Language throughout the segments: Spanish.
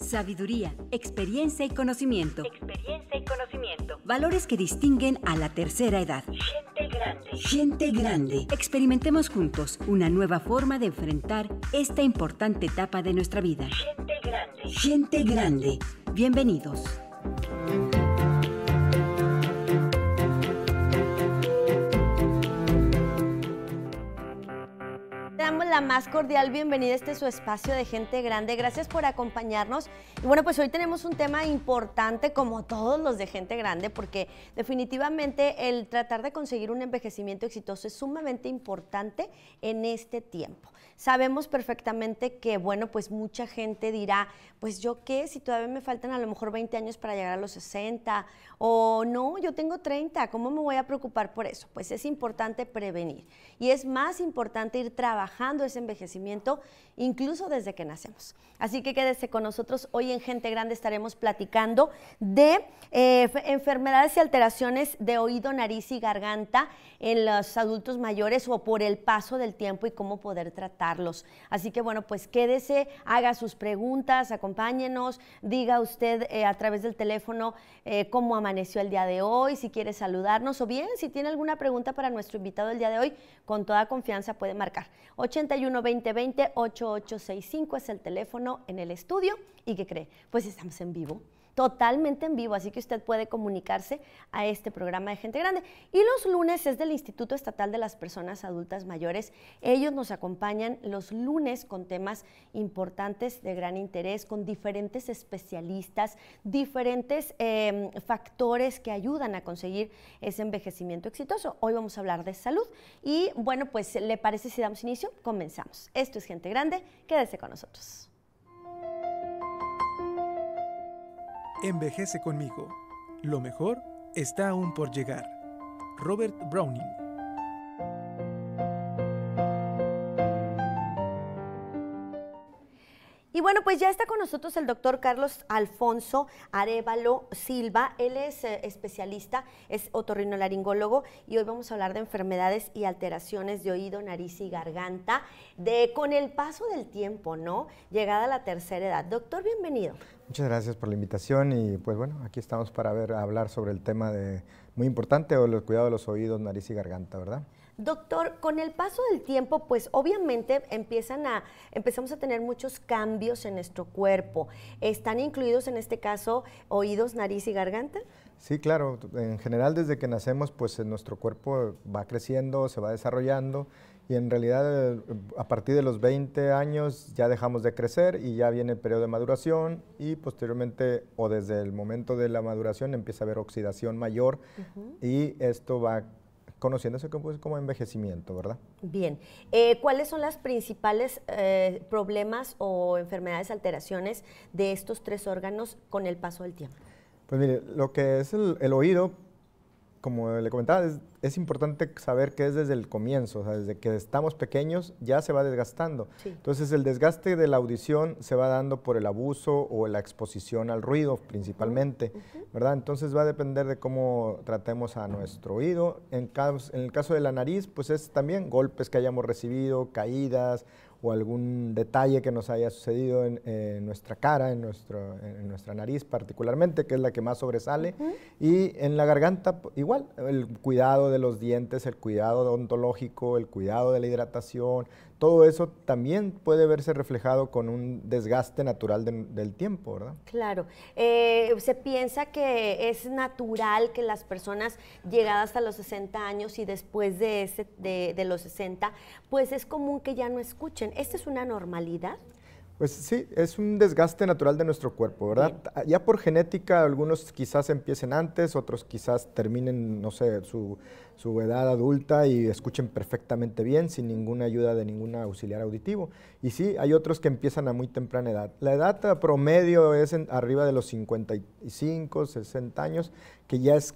Sabiduría, experiencia y conocimiento. Experiencia y conocimiento. Valores que distinguen a la tercera edad. Gente grande. grande. Experimentemos juntos una nueva forma de enfrentar esta importante etapa de nuestra vida. Gente grande. Gente grande. Bienvenidos. la más cordial bienvenida a este su espacio de gente grande. Gracias por acompañarnos. Y bueno, pues hoy tenemos un tema importante como todos los de gente grande porque definitivamente el tratar de conseguir un envejecimiento exitoso es sumamente importante en este tiempo. Sabemos perfectamente que, bueno, pues mucha gente dirá, pues yo qué, si todavía me faltan a lo mejor 20 años para llegar a los 60 o no, yo tengo 30, ¿cómo me voy a preocupar por eso? Pues es importante prevenir y es más importante ir trabajando ese envejecimiento incluso desde que nacemos. Así que quédese con nosotros. Hoy en Gente Grande estaremos platicando de eh, enfermedades y alteraciones de oído, nariz y garganta en los adultos mayores o por el paso del tiempo y cómo poder tratarlos. Así que bueno, pues quédese, haga sus preguntas, acompáñenos, diga usted eh, a través del teléfono eh, cómo amaneció el día de hoy, si quiere saludarnos o bien si tiene alguna pregunta para nuestro invitado el día de hoy, con toda confianza puede marcar. 61 8865 es el teléfono en el estudio. ¿Y qué cree? Pues estamos en vivo totalmente en vivo, así que usted puede comunicarse a este programa de Gente Grande. Y los lunes es del Instituto Estatal de las Personas Adultas Mayores. Ellos nos acompañan los lunes con temas importantes de gran interés, con diferentes especialistas, diferentes em, factores que ayudan a conseguir ese envejecimiento exitoso. Hoy vamos a hablar de salud y bueno, pues le parece si damos inicio, comenzamos. Esto es Gente Grande, quédese con nosotros. Envejece conmigo. Lo mejor está aún por llegar. Robert Browning Bueno, pues ya está con nosotros el doctor Carlos Alfonso Arevalo Silva. Él es eh, especialista, es otorrinolaringólogo y hoy vamos a hablar de enfermedades y alteraciones de oído, nariz y garganta de con el paso del tiempo, ¿no? Llegada a la tercera edad. Doctor, bienvenido. Muchas gracias por la invitación y pues bueno, aquí estamos para hablar sobre el tema de muy importante o el cuidado de los oídos, nariz y garganta, ¿verdad? Doctor, con el paso del tiempo, pues obviamente empiezan a, empezamos a tener muchos cambios en nuestro cuerpo. ¿Están incluidos en este caso oídos, nariz y garganta? Sí, claro. En general, desde que nacemos, pues nuestro cuerpo va creciendo, se va desarrollando y en realidad eh, a partir de los 20 años ya dejamos de crecer y ya viene el periodo de maduración y posteriormente o desde el momento de la maduración empieza a haber oxidación mayor y esto va conociéndose como, como envejecimiento, ¿verdad? Bien. Eh, ¿Cuáles son las principales eh, problemas o enfermedades, alteraciones de estos tres órganos con el paso del tiempo? Pues mire, lo que es el oído como le comentaba, es, importante saber que es desde el comienzo, o sea, desde que estamos pequeños ya se va desgastando. Entonces el desgaste de la audición se va dando por el abuso o la exposición al ruido principalmente, ¿verdad? Entonces va a depender de cómo tratemos a nuestro oído. En, en el caso de la nariz, pues es también golpes que hayamos recibido, caídas, o algún detalle que nos haya sucedido en, nuestra cara, en, en, nuestra nariz particularmente, que es la que más sobresale, y en la garganta igual, el cuidado de los dientes, el cuidado odontológico, el cuidado de la hidratación, todo eso también puede verse reflejado con un desgaste natural del tiempo, ¿verdad? Claro. Eh, se piensa que es natural que las personas llegadas a los 60 años y después de, ese, de los 60, pues es común que ya no escuchen. ¿Esta es una normalidad? Pues sí, es un desgaste natural de nuestro cuerpo, ¿verdad? Ah, ya por genética, algunos quizás empiecen antes, otros quizás terminen, no sé, su, edad adulta y escuchen perfectamente bien sin ninguna ayuda de ningún auxiliar auditivo. Y sí, hay otros que empiezan a muy temprana edad. La edad promedio es arriba de los 55, 60 años, que ya es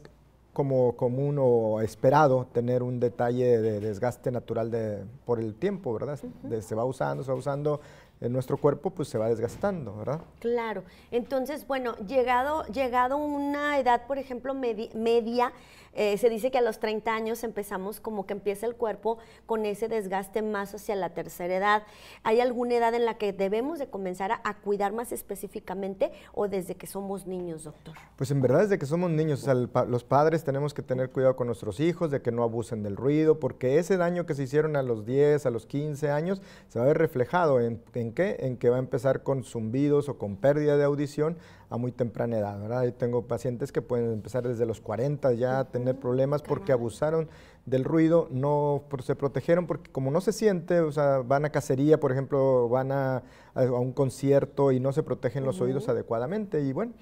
como común o esperado tener un detalle de desgaste natural de, por el tiempo, ¿verdad? se va usando, se va usando, en nuestro cuerpo pues se va desgastando, ¿verdad? Claro. Entonces, bueno, llegado, llegado una edad, por ejemplo, media, eh, se dice que a los 30 años empezamos como que empieza el cuerpo con ese desgaste más hacia la tercera edad. ¿Hay alguna edad en la que debemos de comenzar a, cuidar más específicamente o desde que somos niños, doctor? Pues en verdad desde que somos niños, los padres tenemos que tener cuidado con nuestros hijos, de que no abusen del ruido, porque ese daño que se hicieron a los 10, a los 15 años, se va a ver reflejado en ¿En qué? En que va a empezar con zumbidos o con pérdida de audición a muy temprana edad, Yo tengo pacientes que pueden empezar desde los 40 ya a tener problemas porque abusaron del ruido, no se protegieron porque como no se siente, o sea, van a cacería, por ejemplo, van a, un concierto y no se protegen los oídos adecuadamente y bueno,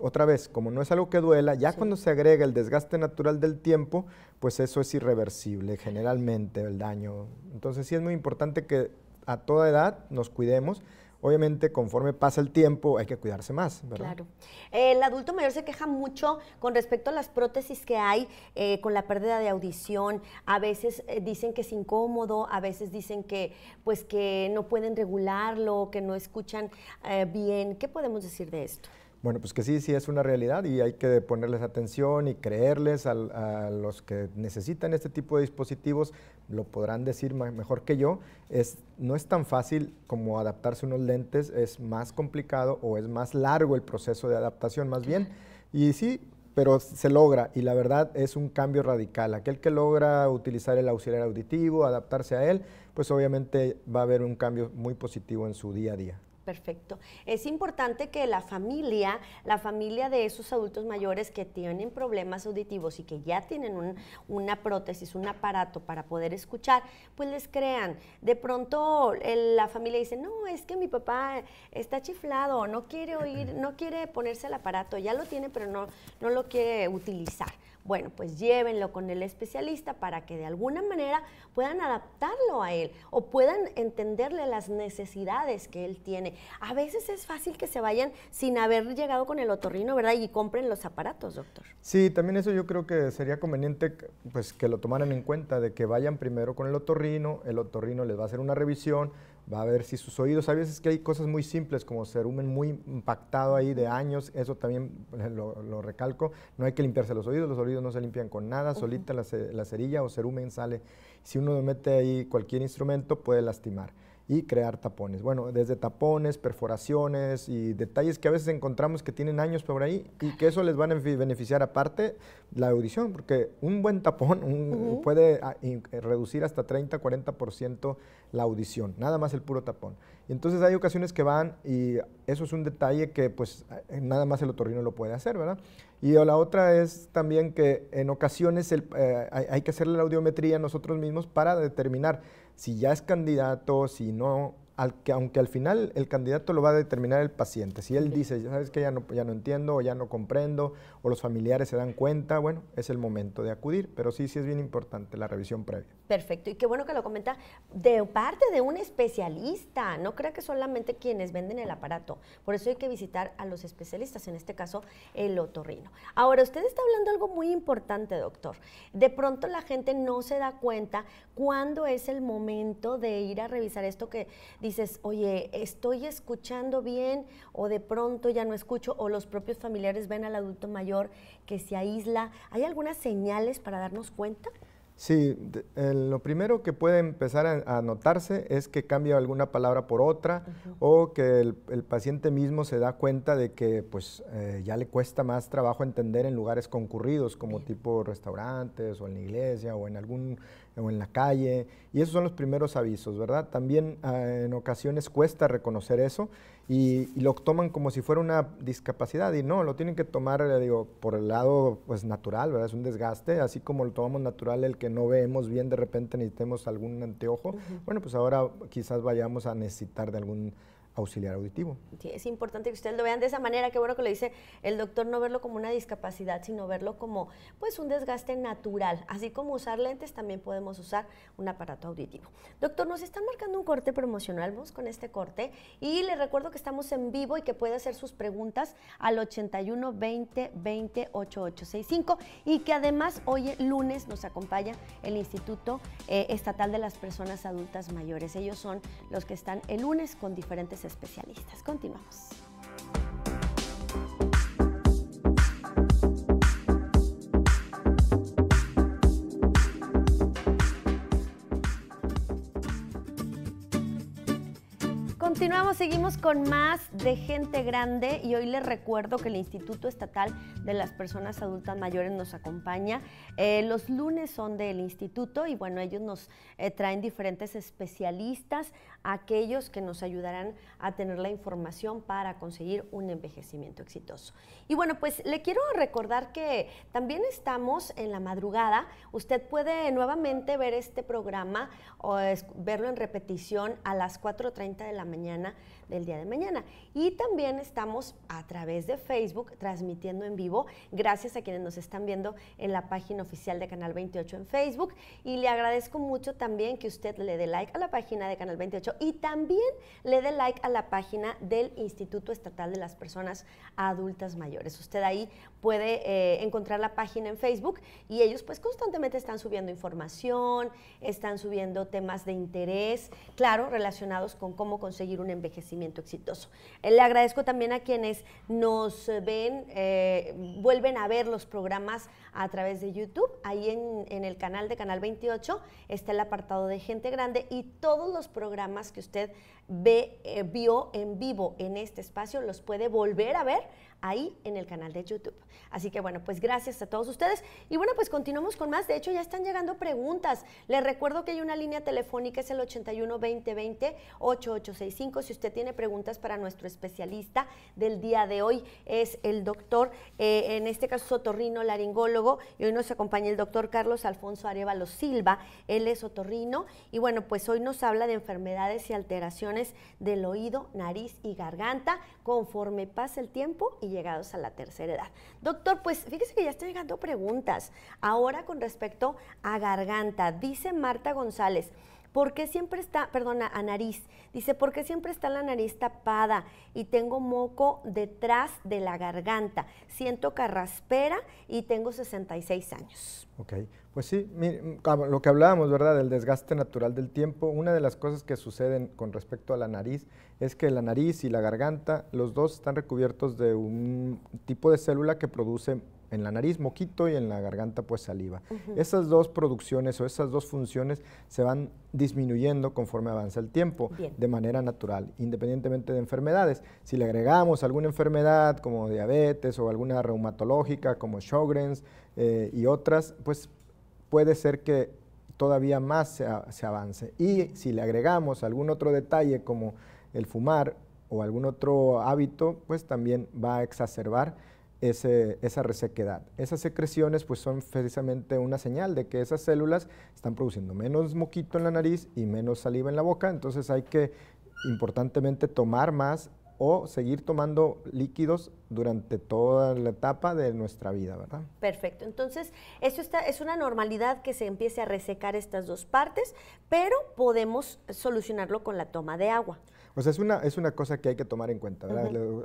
otra vez, como no es algo que duela, ya cuando se agrega el desgaste natural del tiempo, pues eso es irreversible generalmente el daño. Entonces sí es muy importante que a toda edad nos cuidemos. Obviamente, conforme pasa el tiempo, hay que cuidarse más, ¿verdad? Claro. El adulto mayor se queja mucho con respecto a las prótesis que hay, eh, con la pérdida de audición. A veces eh, dicen que es incómodo, a veces dicen que, pues, que no pueden regularlo, que no escuchan eh, bien. ¿Qué podemos decir de esto? Bueno, pues que sí, sí es una realidad y hay que ponerles atención y creerles a, los que necesitan este tipo de dispositivos, lo podrán decir mejor que yo. Es, no es tan fácil como adaptarse unos lentes, es más complicado o es más largo el proceso de adaptación más bien. Y sí, pero se logra y la verdad es un cambio radical. Aquel que logra utilizar el auxiliar auditivo, adaptarse a él, pues obviamente va a haber un cambio muy positivo en su día a día. Perfecto. Es importante que la familia, la familia de esos adultos mayores que tienen problemas auditivos y que ya tienen una prótesis, un aparato para poder escuchar, pues les crean. De pronto la familia dice, no, es que mi papá está chiflado, no quiere oír, no quiere ponerse el aparato, ya lo tiene, pero no, no lo quiere utilizar bueno, pues llévenlo con el especialista para que de alguna manera puedan adaptarlo a él o puedan entenderle las necesidades que él tiene. A veces es fácil que se vayan sin haber llegado con el otorrino, ¿verdad? Y compren los aparatos, doctor. Sí, también eso yo creo que sería conveniente pues que lo tomaran en cuenta de que vayan primero con el otorrino, el otorrino les va a hacer una revisión va a ver si sus oídos, a veces que hay cosas muy simples como cerumen muy impactado ahí de años, eso también lo, recalco, no hay que limpiarse los oídos, los oídos no se limpian con nada, solita la, la cerilla o cerumen sale, si uno mete ahí cualquier instrumento puede lastimar y crear tapones. Bueno, desde tapones, perforaciones y detalles que a veces encontramos que tienen años por ahí y que eso les van a beneficiar aparte la audición, porque un buen tapón puede ah, eh, reducir hasta 30, 40% la audición, nada más el puro tapón. Y entonces hay ocasiones que van y eso es un detalle que pues eh, nada más el otorrino lo puede hacer, ¿verdad? Y la otra es también que en ocasiones eh, hay, hay que hacerle la audiometría nosotros mismos para determinar si ya es candidato, si no aunque al final el candidato lo va a determinar el paciente. Si él dice, ya sabes que ya no, ya no entiendo o ya no comprendo o los familiares se dan cuenta, bueno, es el momento de acudir, pero sí, sí es bien importante la revisión previa. Perfecto, y qué bueno que lo comenta de parte de un especialista, no crea que solamente quienes venden el aparato, por eso hay que visitar a los especialistas, en este caso el otorrino. Ahora, usted está hablando algo muy importante, doctor. De pronto la gente no se da cuenta cuándo es el momento de ir a revisar esto que dices, oye, estoy escuchando bien o de pronto ya no escucho o los propios familiares ven al adulto mayor que se aísla. ¿Hay algunas señales para darnos cuenta? Sí, eh, lo primero que puede empezar a, notarse es que cambia alguna palabra por otra o que el, paciente mismo se da cuenta de que pues eh, ya le cuesta más trabajo entender en lugares concurridos como tipo restaurantes o en la iglesia o en algún o en la calle, y esos son los primeros avisos, ¿verdad? También ah, en ocasiones cuesta reconocer eso y, lo toman como si fuera una discapacidad y no, lo tienen que tomar, le eh, digo, por el lado pues natural, ¿verdad? Es un desgaste, así como lo tomamos natural el que no vemos bien, de repente necesitemos algún anteojo, bueno, pues ahora quizás vayamos a necesitar de algún auxiliar auditivo. Sí, es importante que ustedes lo vean de esa manera, qué bueno que lo dice el doctor, no verlo como una discapacidad, sino verlo como pues un desgaste natural. Así como usar lentes, también podemos usar un aparato auditivo. Doctor, nos están marcando un corte promocional, vamos con este corte y le recuerdo que estamos en vivo y que puede hacer sus preguntas al 81 20 20 8865 y que además hoy eh, lunes nos acompaña el Instituto eh, Estatal de las Personas Adultas Mayores. Ellos son los que están el lunes con diferentes especialistas. Continuamos. Continuamos, seguimos con más de gente grande y hoy les recuerdo que el Instituto Estatal de las Personas Adultas Mayores nos acompaña. Eh, los lunes son del instituto y bueno, ellos nos eh, traen diferentes especialistas, aquellos que nos ayudarán a tener la información para conseguir un envejecimiento exitoso. Y bueno, pues le quiero recordar que también estamos en la madrugada. Usted puede nuevamente ver este programa o verlo en repetición a las 4.30 de la mañana mañana el día de mañana. Y también estamos a través de Facebook transmitiendo en vivo, gracias a quienes nos están viendo en la página oficial de Canal 28 en Facebook. Y le agradezco mucho también que usted le dé like a la página de Canal 28 y también le dé like a la página del Instituto Estatal de las Personas Adultas Mayores. Usted ahí puede eh, encontrar la página en Facebook y ellos pues constantemente están subiendo información, están subiendo temas de interés, claro, relacionados con cómo conseguir un envejecimiento exitoso. Eh, le agradezco también a quienes nos ven, eh, vuelven a ver los programas a través de YouTube. Ahí en, en el canal de Canal 28 está el apartado de Gente Grande y todos los programas que usted eh, vio en vivo en este espacio, los puede volver a ver ahí en el canal de YouTube. Así que bueno, pues gracias a todos ustedes. Y bueno, pues continuamos con más. De hecho, ya están llegando preguntas. Les recuerdo que hay una línea telefónica, es el 81 2020 8865. Si usted tiene preguntas para nuestro especialista del día de hoy, es el doctor, eh, en este caso sotorrino laringólogo, y hoy nos acompaña el doctor Carlos Alfonso Arevalo Silva. Él es sotorrino y bueno, pues hoy nos habla de enfermedades y alteraciones del oído, nariz y garganta conforme pasa el tiempo y llegados a la tercera edad. Doctor, pues fíjese que ya están llegando preguntas. Ahora con respecto a garganta, dice Marta González. ¿Por qué siempre está, perdona, a nariz? Dice, ¿por qué siempre está la nariz tapada y tengo moco detrás de la garganta? Siento carraspera y tengo 66 años. Ok, pues sí, lo que hablábamos, ¿verdad? Del desgaste natural del tiempo. Una de las cosas que suceden con respecto a la nariz es que la nariz y la garganta, los dos están recubiertos de un tipo de célula que produce en la nariz moquito y en la garganta pues saliva. Esas dos producciones o esas dos funciones se van disminuyendo conforme avanza el tiempo de manera natural, independientemente de enfermedades. Si le agregamos alguna enfermedad como diabetes o alguna reumatológica como Sjogren's eh, y otras, pues puede ser que todavía más se, avance. Y si le agregamos algún otro detalle como el fumar o algún otro hábito, pues también va a exacerbar esa resequedad. Esas secreciones pues son precisamente una señal de que esas células están produciendo menos moquito en la nariz y menos saliva en la boca, entonces hay que importantemente tomar más o seguir tomando líquidos durante toda la etapa de nuestra vida, ¿verdad? Perfecto. Entonces, esto es una normalidad que se empiece a resecar estas dos partes, pero podemos solucionarlo con la toma de agua. O sea, es una, es una cosa que hay que tomar en cuenta. ¿verdad?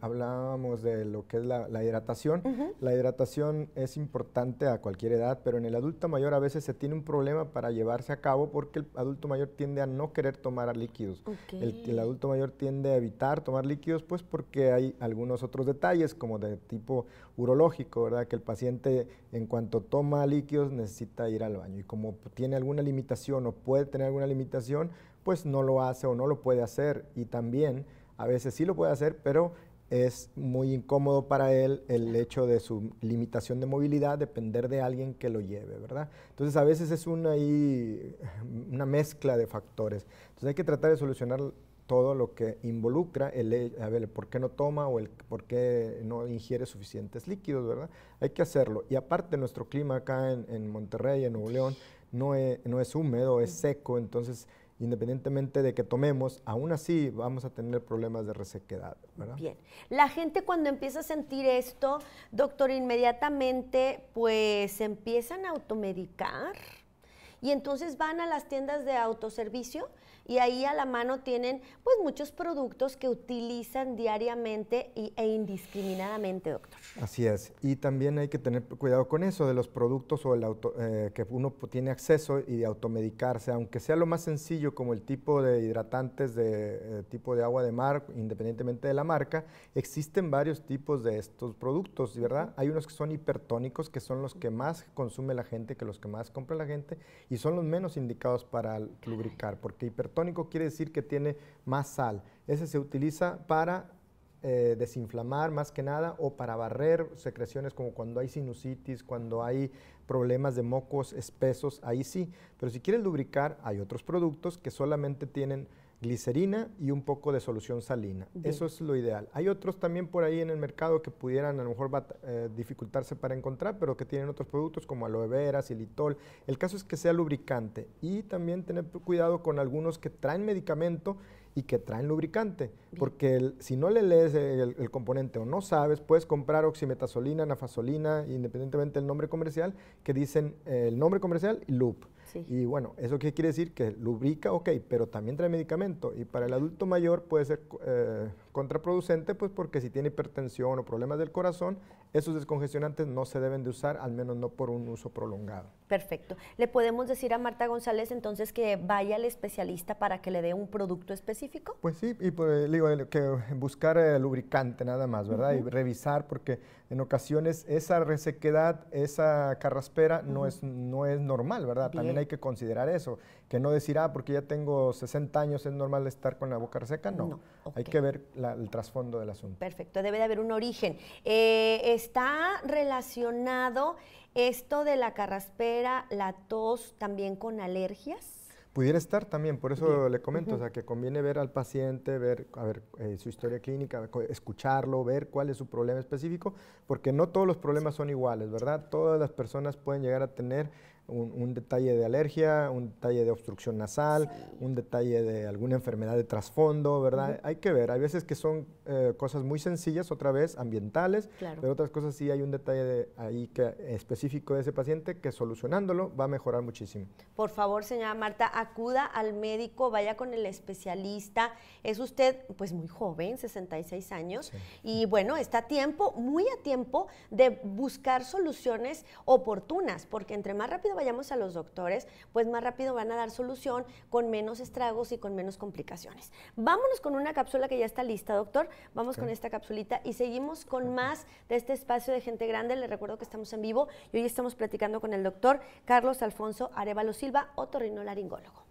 hablábamos de lo que es la, hidratación. La hidratación es importante a cualquier edad, pero en el adulto mayor a veces se tiene un problema para llevarse a cabo porque el adulto mayor tiende a no querer tomar líquidos. El, el, adulto mayor tiende a evitar tomar líquidos pues porque hay algunos otros detalles como de tipo urológico, ¿verdad? Que el paciente en cuanto toma líquidos necesita ir al baño y como tiene alguna limitación o puede tener alguna limitación, pues no lo hace o no lo puede hacer. Y también a veces sí lo puede hacer, pero es muy incómodo para él el hecho de su limitación de movilidad, depender de alguien que lo lleve, ¿verdad? Entonces a veces es una, una mezcla de factores. Entonces hay que tratar de solucionar todo lo que involucra el, a por qué no toma o el por qué no ingiere suficientes líquidos, ¿verdad? Hay que hacerlo. Y aparte nuestro clima acá en, Monterrey, en Nuevo León, no es, no es húmedo, es seco, entonces independientemente de que tomemos, aún así vamos a tener problemas de resequedad. ¿verdad? Bien. La gente cuando empieza a sentir esto, doctor, inmediatamente pues empiezan a automedicar y entonces van a las tiendas de autoservicio y ahí a la mano tienen pues muchos productos que utilizan diariamente y, e indiscriminadamente, doctor. Así es, y también hay que tener cuidado con eso de los productos o el eh, que uno tiene acceso y de automedicarse, aunque sea lo más sencillo como el tipo de hidratantes de eh, tipo de agua de mar, independientemente de la marca, existen varios tipos de estos productos, ¿verdad? Hay unos que son hipertónicos, que son los que más consume la gente, que los que más compra la gente y son los menos indicados para lubricar, porque hipertónicos quiere decir que tiene más sal. Ese se utiliza para eh, desinflamar más que nada o para barrer secreciones como cuando hay sinusitis, cuando hay problemas de mocos espesos, ahí sí. Pero si quieres lubricar, hay otros productos que solamente tienen glicerina y un poco de solución salina. Eso es lo ideal. Hay otros también por ahí en el mercado que pudieran a lo mejor eh, dificultarse para encontrar, pero que tienen otros productos como aloe vera, xilitol. El caso es que sea lubricante y también tener cuidado con algunos que traen medicamento y que traen lubricante, porque si no le lees el, componente o no sabes, puedes comprar oximetasolina, nafasolina, independientemente del nombre comercial, que dicen eh, el nombre comercial y loop. Y bueno, ¿eso qué quiere decir? Que lubrica, ok, pero también trae medicamento. Y para el adulto mayor puede ser eh, contraproducente, pues porque si tiene hipertensión o problemas del corazón, esos descongestionantes no se deben de usar, al menos no por un uso prolongado. Perfecto. ¿Le podemos decir a Marta González entonces que vaya al especialista para que le dé un producto específico? Pues sí, y eh, digo, que buscar eh, lubricante nada más, ¿verdad? Y revisar, porque en ocasiones esa resequedad, esa carraspera no, es, no es normal, ¿verdad? También hay que considerar eso, que no decir, ah, porque ya tengo 60 años, es normal estar con la boca reseca, no. Hay que ver el trasfondo del asunto. Perfecto, debe de haber un origen. Eh, está relacionado esto de la carraspera, la tos, también con alergias. Pudiera estar también, por eso le comento, o sea, que conviene ver al paciente, ver, a ver, eh, su historia clínica, escucharlo, ver cuál es su problema específico, porque no todos los problemas son iguales, ¿verdad? Todas las personas pueden llegar a tener un, detalle de alergia, un detalle de obstrucción nasal, un detalle de alguna enfermedad de trasfondo, ¿verdad? Hay que ver, hay veces que son eh, cosas muy sencillas, otra vez ambientales, pero otras cosas sí hay un detalle ahí que, específico de ese paciente que solucionándolo va a mejorar muchísimo. Por favor, señora Marta, acuda al médico, vaya con el especialista. Es usted pues muy joven, 66 años, y bueno, está a tiempo, muy a tiempo de buscar soluciones oportunas, porque entre más rápido vayamos a los doctores, pues más rápido van a dar solución con menos estragos y con menos complicaciones. Vámonos con una cápsula que ya está lista, doctor. Vamos con esta capsulita y seguimos con más de este espacio de gente grande. Les recuerdo que estamos en vivo y hoy estamos platicando con el doctor Carlos Alfonso Arevalo Silva, otorrinolaringólogo.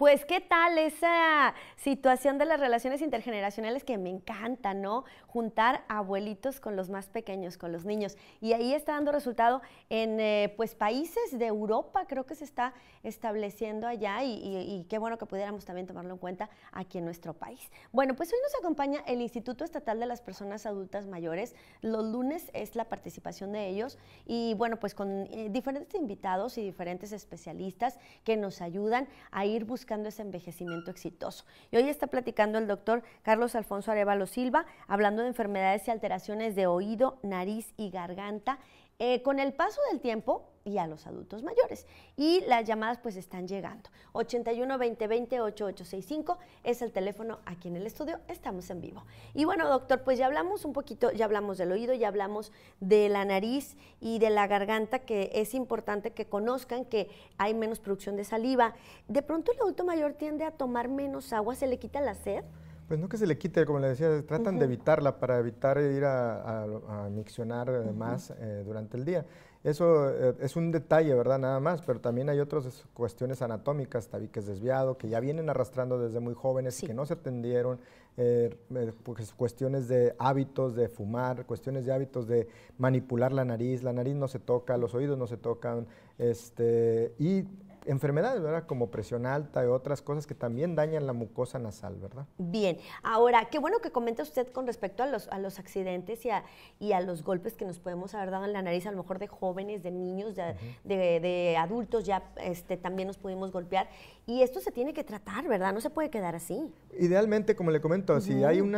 Pues, ¿qué tal esa situación de las relaciones intergeneracionales que me encanta, ¿no? Juntar abuelitos con los más pequeños, con los niños. Y ahí está dando resultado en eh, pues países de Europa, creo que se está estableciendo allá y, qué bueno que pudiéramos también tomarlo en cuenta aquí en nuestro país. Bueno, pues hoy nos acompaña el Instituto Estatal de las Personas Adultas Mayores. Los lunes es la participación de ellos y bueno, pues con eh, diferentes invitados y diferentes especialistas que nos ayudan a ir buscando ese envejecimiento exitoso. Y hoy está platicando el doctor Carlos Alfonso Arevalo Silva, hablando de enfermedades y alteraciones de oído, nariz y garganta. Eh, con el paso del tiempo, y a los adultos mayores. Y las llamadas pues están llegando. 81 20 20 8865 es el teléfono aquí en el estudio, estamos en vivo. Y bueno, doctor, pues ya hablamos un poquito, ya hablamos del oído, ya hablamos de la nariz y de la garganta, que es importante que conozcan que hay menos producción de saliva. De pronto el adulto mayor tiende a tomar menos agua, se le quita la sed. Pues no que se le quite, como le decía, tratan de evitarla para evitar ir a, miccionar eh, más eh, durante el día. Eso eh, es un detalle, ¿verdad? Nada más, pero también hay otras cuestiones anatómicas, tabiques desviado, que ya vienen arrastrando desde muy jóvenes, que no se atendieron, eh, eh, pues, cuestiones de hábitos de fumar, cuestiones de hábitos de manipular la nariz, la nariz no se toca, los oídos no se tocan, este, y enfermedades, ¿verdad? Como presión alta y otras cosas que también dañan la mucosa nasal, ¿verdad? Bien. Ahora, qué bueno que comenta usted con respecto a los, a los accidentes y a, y a los golpes que nos podemos haber dado en la nariz, a lo mejor de jóvenes, de niños, de, adultos, ya este, también nos pudimos golpear. Y esto se tiene que tratar, ¿verdad? No se puede quedar así. Idealmente, como le comento, si hay un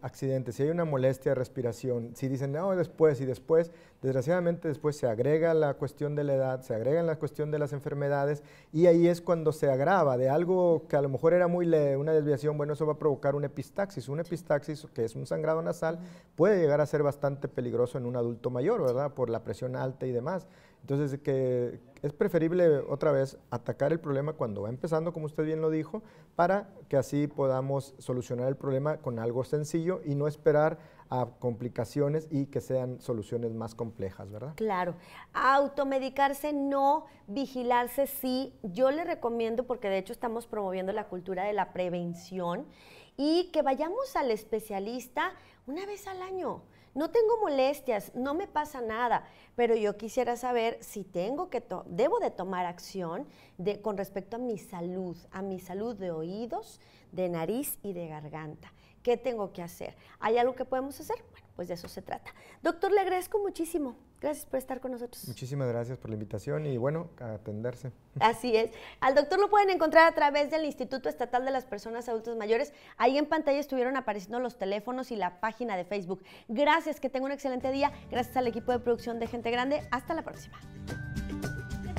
accidente, si hay una molestia de respiración, si dicen, no, después y después, desgraciadamente después se agrega la cuestión de la edad, se agrega la cuestión de las enfermedades y ahí es cuando se agrava de algo que a lo mejor era muy una desviación, bueno, eso va a provocar un epistaxis. Un epistaxis, que es un sangrado nasal, puede llegar a ser bastante peligroso en un adulto mayor, ¿verdad? Por la presión alta y demás. Entonces, que, es preferible otra vez atacar el problema cuando va empezando, como usted bien lo dijo, para que así podamos solucionar el problema con algo sencillo y no esperar a complicaciones y que sean soluciones más complejas, ¿verdad? Claro. Automedicarse no, vigilarse sí. Yo le recomiendo, porque de hecho estamos promoviendo la cultura de la prevención, y que vayamos al especialista una vez al año no tengo molestias, no me pasa nada, pero yo quisiera saber si tengo que, debo de tomar acción con respecto a mi salud, a mi salud de oídos, de nariz y de garganta. ¿Qué tengo que hacer? ¿Hay algo que podemos hacer? Bueno, pues de eso se trata. Doctor, le agradezco muchísimo. Gracias por estar con nosotros. Muchísimas gracias por la invitación y bueno, a atenderse. Así es. Al doctor lo pueden encontrar a través del Instituto Estatal de las Personas Adultas Mayores. Ahí en pantalla estuvieron apareciendo los teléfonos y la página de Facebook. Gracias, que tenga un excelente día. Gracias al equipo de producción de Gente Grande. Hasta la próxima